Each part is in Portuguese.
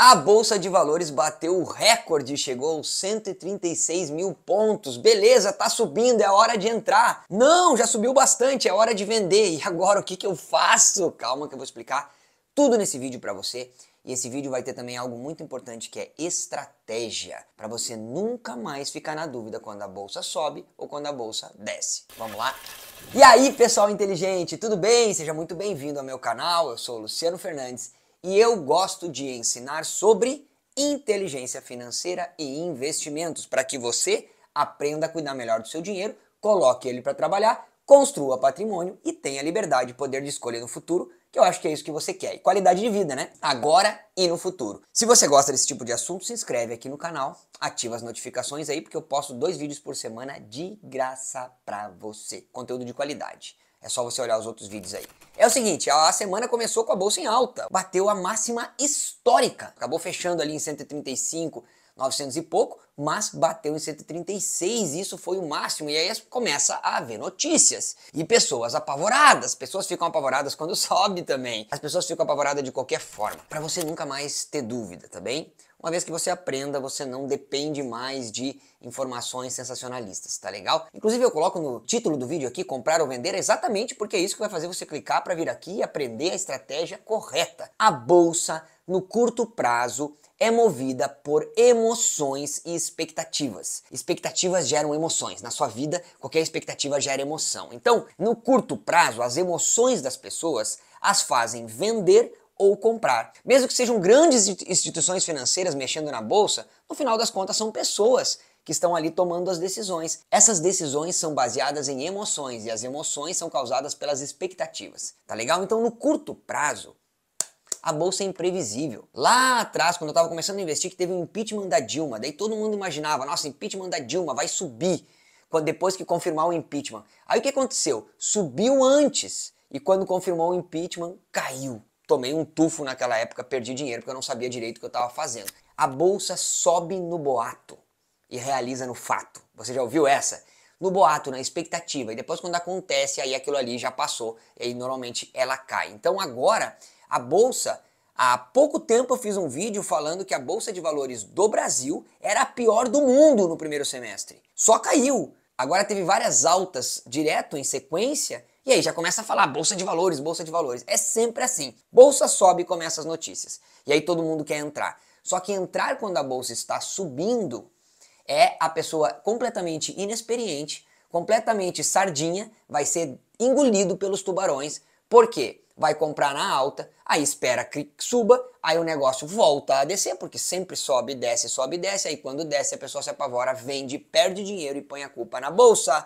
A bolsa de valores bateu o recorde, chegou aos 136 mil pontos. Beleza, tá subindo, é hora de entrar. Não, já subiu bastante, é hora de vender. E agora o que, que eu faço? Calma que eu vou explicar tudo nesse vídeo para você. E esse vídeo vai ter também algo muito importante que é estratégia, para você nunca mais ficar na dúvida quando a bolsa sobe ou quando a bolsa desce. Vamos lá? E aí, pessoal inteligente, tudo bem? Seja muito bem-vindo ao meu canal. Eu sou o Luciano Fernandes e eu gosto de ensinar sobre inteligência financeira e investimentos para que você aprenda a cuidar melhor do seu dinheiro, coloque ele para trabalhar, construa patrimônio e tenha liberdade e poder de escolha no futuro, que eu acho que é isso que você quer. E qualidade de vida, né? Agora e no futuro. Se você gosta desse tipo de assunto, se inscreve aqui no canal, ativa as notificações aí, porque eu posto dois vídeos por semana de graça para você. Conteúdo de qualidade. É só você olhar os outros vídeos aí. É o seguinte, a semana começou com a bolsa em alta, bateu a máxima histórica, acabou fechando ali em 135, 900 e pouco, mas bateu em 136, isso foi o máximo. E aí começa a haver notícias. E pessoas apavoradas, pessoas ficam apavoradas quando sobe também. As pessoas ficam apavoradas de qualquer forma. Para você nunca mais ter dúvida, tá bem? Uma vez que você aprenda, você não depende mais de informações sensacionalistas, tá legal? Inclusive eu coloco no título do vídeo aqui comprar ou vender exatamente porque é isso que vai fazer você clicar para vir aqui e aprender a estratégia correta. A bolsa no curto prazo é movida por emoções e expectativas. Expectativas geram emoções. Na sua vida, qualquer expectativa gera emoção. Então, no curto prazo, as emoções das pessoas as fazem vender ou comprar. Mesmo que sejam grandes instituições financeiras mexendo na bolsa, no final das contas são pessoas que estão ali tomando as decisões. Essas decisões são baseadas em emoções e as emoções são causadas pelas expectativas. Tá legal? Então, no curto prazo, a bolsa é imprevisível. Lá atrás, quando eu estava começando a investir, que teve o um impeachment da Dilma, daí todo mundo imaginava, nossa, impeachment da Dilma vai subir quando, depois que confirmar o impeachment. Aí o que aconteceu? Subiu antes e quando confirmou o impeachment, caiu. Tomei um tufo naquela época, perdi dinheiro porque eu não sabia direito o que eu estava fazendo. A bolsa sobe no boato e realiza no fato. Você já ouviu essa? no boato, na expectativa, e depois quando acontece, aí aquilo ali já passou, e aí normalmente ela cai. Então agora a bolsa, há pouco tempo eu fiz um vídeo falando que a bolsa de valores do Brasil era a pior do mundo no primeiro semestre. Só caiu. Agora teve várias altas direto em sequência e aí já começa a falar bolsa de valores, bolsa de valores. É sempre assim. Bolsa sobe e começa as notícias. E aí todo mundo quer entrar. Só que entrar quando a bolsa está subindo é a pessoa completamente inexperiente, completamente sardinha, vai ser engolido pelos tubarões por quê? Vai comprar na alta, aí espera que suba, aí o negócio volta a descer, porque sempre sobe, desce, sobe, desce. Aí quando desce, a pessoa se apavora, vende, perde dinheiro e põe a culpa na bolsa.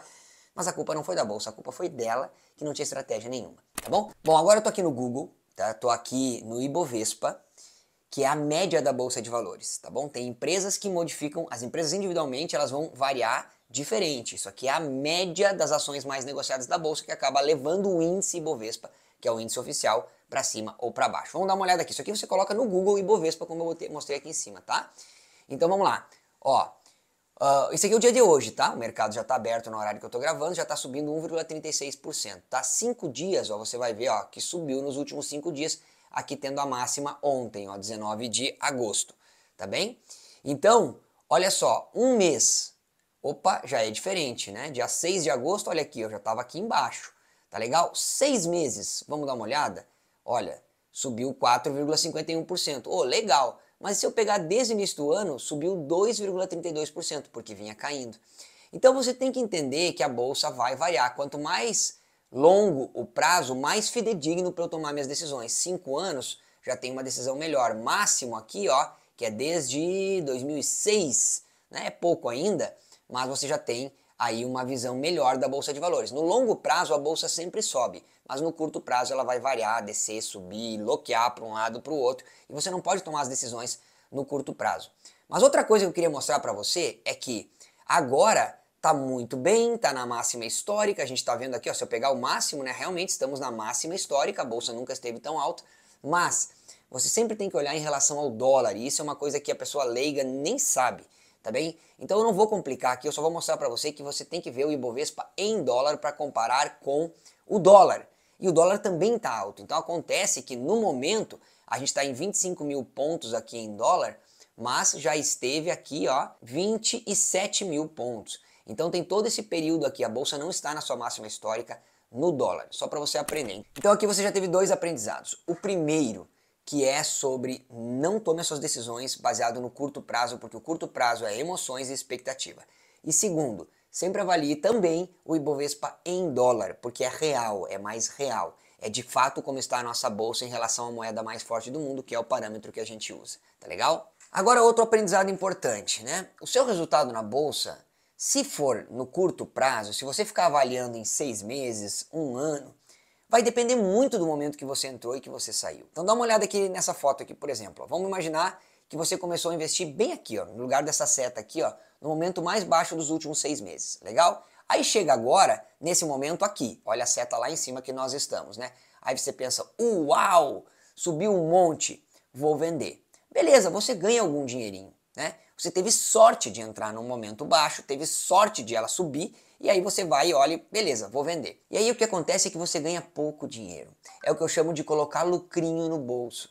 Mas a culpa não foi da bolsa, a culpa foi dela, que não tinha estratégia nenhuma, tá bom? Bom, agora eu tô aqui no Google, tá? Tô aqui no Ibovespa, que é a média da bolsa de valores, tá bom? Tem empresas que modificam, as empresas individualmente, elas vão variar diferente. Isso aqui é a média das ações mais negociadas da bolsa que acaba levando o índice Ibovespa, que é o índice oficial, para cima ou para baixo. Vamos dar uma olhada aqui. Isso aqui você coloca no Google Ibovespa, como eu mostrei aqui em cima, tá? Então vamos lá. Ó, uh, ah, esse aqui é o dia de hoje, tá? O mercado já está aberto no horário que eu estou gravando, já está subindo 1,36%, tá? Cinco dias, ó, você vai ver, ó, que subiu nos últimos cinco dias, aqui tendo a máxima ontem, ó, 19 de agosto, tá bem? Então, olha só, um mês opa, já é diferente, né? Dia 6 de agosto, olha aqui, eu já estava aqui embaixo. Tá legal? Seis meses, vamos dar uma olhada? Olha, subiu 4,51%. Oh, legal! Mas se eu pegar desde o início do ano, subiu 2,32%, porque vinha caindo. Então você tem que entender que a bolsa vai variar. Quanto mais longo o prazo, mais fidedigno para eu tomar minhas decisões. Cinco anos já tem uma decisão melhor. Máximo aqui, ó, que é desde 2006, né? É pouco ainda mas você já tem aí uma visão melhor da bolsa de valores. No longo prazo a bolsa sempre sobe, mas no curto prazo ela vai variar, descer, subir, bloquear para um lado para o outro e você não pode tomar as decisões no curto prazo. Mas outra coisa que eu queria mostrar para você é que agora tá muito bem, tá na máxima histórica, a gente está vendo aqui, ó, se eu pegar o máximo, né, realmente estamos na máxima histórica, a bolsa nunca esteve tão alta, mas você sempre tem que olhar em relação ao dólar, e isso é uma coisa que a pessoa leiga nem sabe tá bem? Então eu não vou complicar aqui, eu só vou mostrar para você que você tem que ver o Ibovespa em dólar para comparar com o dólar. E o dólar também está alto, então acontece que no momento a gente está em 25 mil pontos aqui em dólar, mas já esteve aqui ó 27 mil pontos. Então tem todo esse período aqui, a bolsa não está na sua máxima histórica no dólar, só para você aprender. Então aqui você já teve dois aprendizados. O primeiro, que é sobre não tome as suas decisões baseado no curto prazo, porque o curto prazo é emoções e expectativa. E segundo, sempre avalie também o Ibovespa em dólar, porque é real, é mais real. É de fato como está a nossa bolsa em relação à moeda mais forte do mundo, que é o parâmetro que a gente usa, tá legal? Agora outro aprendizado importante, né? O seu resultado na bolsa, se for no curto prazo, se você ficar avaliando em seis meses, um ano, vai depender muito do momento que você entrou e que você saiu. Então dá uma olhada aqui nessa foto aqui, por exemplo. Vamos imaginar que você começou a investir bem aqui, ó, no lugar dessa seta aqui, ó, no momento mais baixo dos últimos seis meses, legal? Aí chega agora, nesse momento aqui, olha a seta lá em cima que nós estamos, né? Aí você pensa, uau, subiu um monte, vou vender. Beleza, você ganha algum dinheirinho, né? Você teve sorte de entrar num momento baixo, teve sorte de ela subir e aí você vai e olha, beleza, vou vender. E aí o que acontece é que você ganha pouco dinheiro. É o que eu chamo de colocar lucrinho no bolso.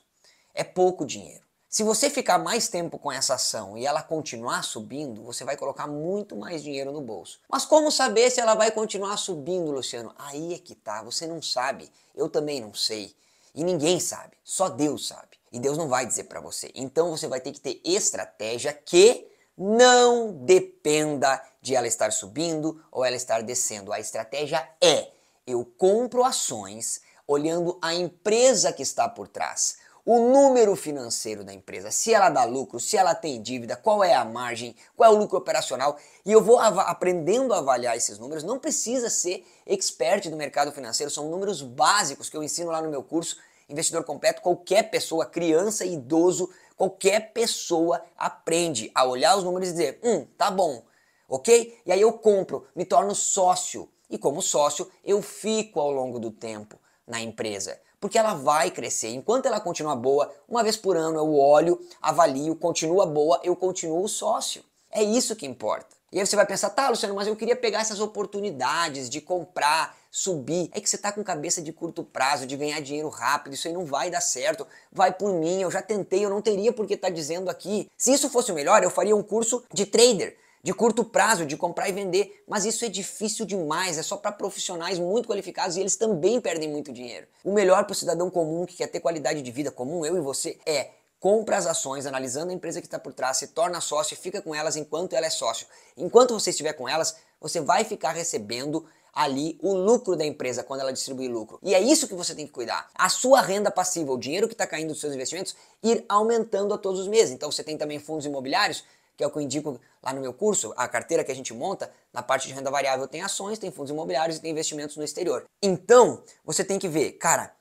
É pouco dinheiro. Se você ficar mais tempo com essa ação e ela continuar subindo, você vai colocar muito mais dinheiro no bolso. Mas como saber se ela vai continuar subindo, Luciano? Aí é que tá, você não sabe. Eu também não sei. E ninguém sabe, só Deus sabe. E Deus não vai dizer para você. Então você vai ter que ter estratégia que não dependa de ela estar subindo ou ela estar descendo. A estratégia é: eu compro ações olhando a empresa que está por trás, o número financeiro da empresa, se ela dá lucro, se ela tem dívida, qual é a margem, qual é o lucro operacional. E eu vou aprendendo a avaliar esses números. Não precisa ser expert do mercado financeiro, são números básicos que eu ensino lá no meu curso Investidor Completo. Qualquer pessoa, criança e idoso, qualquer pessoa aprende a olhar os números e dizer: hum, tá bom, ok? E aí eu compro, me torno sócio. E como sócio, eu fico ao longo do tempo na empresa, porque ela vai crescer. Enquanto ela continua boa, uma vez por ano eu olho, avalio, continua boa, eu continuo sócio. É isso que importa. E aí você vai pensar, tá, Luciano, mas eu queria pegar essas oportunidades de comprar, subir, é que você tá com cabeça de curto prazo, de ganhar dinheiro rápido, isso aí não vai dar certo, vai por mim, eu já tentei, eu não teria por que estar tá dizendo aqui. Se isso fosse o melhor, eu faria um curso de trader de curto prazo, de comprar e vender, mas isso é difícil demais, é só para profissionais muito qualificados e eles também perdem muito dinheiro. O melhor para o cidadão comum que quer ter qualidade de vida comum, eu e você, é compra as ações, analisando a empresa que está por trás, se torna sócio, e fica com elas enquanto ela é sócio. Enquanto você estiver com elas, você vai ficar recebendo ali o lucro da empresa quando ela distribui lucro. E é isso que você tem que cuidar. A sua renda passiva, o dinheiro que está caindo dos seus investimentos, ir aumentando a todos os meses. Então você tem também fundos imobiliários, que é o que eu indico lá no meu curso, a carteira que a gente monta, na parte de renda variável tem ações, tem fundos imobiliários e tem investimentos no exterior. Então, você tem que ver, cara,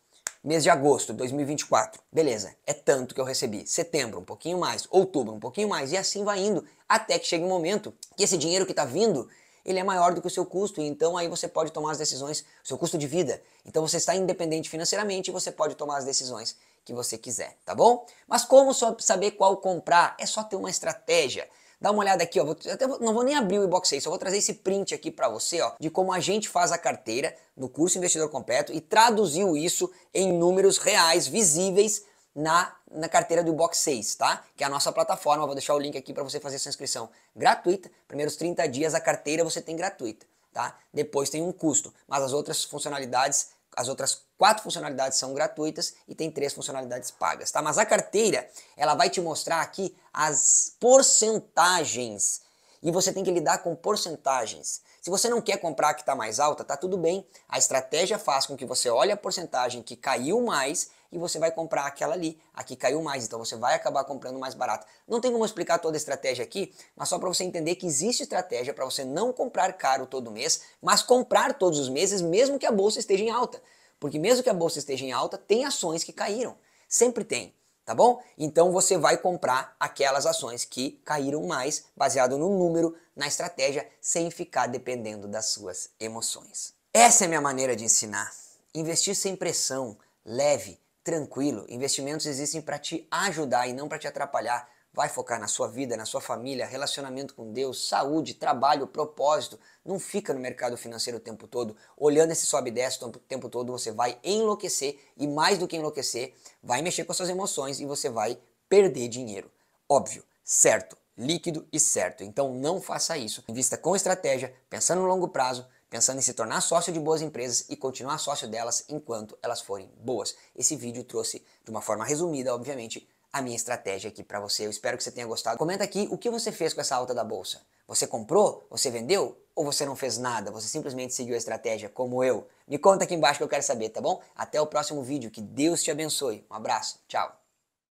mês de agosto de 2024, beleza, é tanto que eu recebi. Setembro, um pouquinho mais. Outubro, um pouquinho mais. E assim vai indo, até que chegue um momento que esse dinheiro que está vindo ele é maior do que o seu custo, então aí você pode tomar as decisões, o seu custo de vida. Então você está independente financeiramente e você pode tomar as decisões que você quiser, tá bom? Mas como saber qual comprar? É só ter uma estratégia. Dá uma olhada aqui, ó. Vou, até, não vou nem abrir o inbox só vou trazer esse print aqui para você, ó, de como a gente faz a carteira no curso Investidor Completo e traduziu isso em números reais, visíveis na, na carteira do Box 6, tá? Que é a nossa plataforma. Vou deixar o link aqui para você fazer sua inscrição gratuita. Primeiros 30 dias a carteira você tem gratuita, tá? Depois tem um custo, mas as outras funcionalidades, as outras quatro funcionalidades são gratuitas e tem três funcionalidades pagas, tá? Mas a carteira, ela vai te mostrar aqui as porcentagens e você tem que lidar com porcentagens. Se você não quer comprar que está mais alta, tá tudo bem. A estratégia faz com que você olhe a porcentagem que caiu mais e você vai comprar aquela ali, a que caiu mais, então você vai acabar comprando mais barato. Não tem como explicar toda a estratégia aqui, mas só para você entender que existe estratégia para você não comprar caro todo mês, mas comprar todos os meses, mesmo que a bolsa esteja em alta. Porque mesmo que a bolsa esteja em alta, tem ações que caíram. Sempre tem tá bom? Então você vai comprar aquelas ações que caíram mais, baseado no número, na estratégia, sem ficar dependendo das suas emoções. Essa é a minha maneira de ensinar. Investir sem pressão, leve, tranquilo. Investimentos existem para te ajudar e não para te atrapalhar. Vai focar na sua vida, na sua família, relacionamento com Deus, saúde, trabalho, propósito. Não fica no mercado financeiro o tempo todo. Olhando esse sobe e desce o tempo todo, você vai enlouquecer e, mais do que enlouquecer, vai mexer com as suas emoções e você vai perder dinheiro. Óbvio, certo, líquido e certo. Então não faça isso. Invista com estratégia, pensando no longo prazo, pensando em se tornar sócio de boas empresas e continuar sócio delas enquanto elas forem boas. Esse vídeo trouxe, de uma forma resumida, obviamente, a minha estratégia aqui para você. Eu espero que você tenha gostado. Comenta aqui o que você fez com essa alta da bolsa. Você comprou? Você vendeu? Ou você não fez nada? Você simplesmente seguiu a estratégia como eu? Me conta aqui embaixo que eu quero saber, tá bom? Até o próximo vídeo. Que Deus te abençoe. Um abraço. Tchau.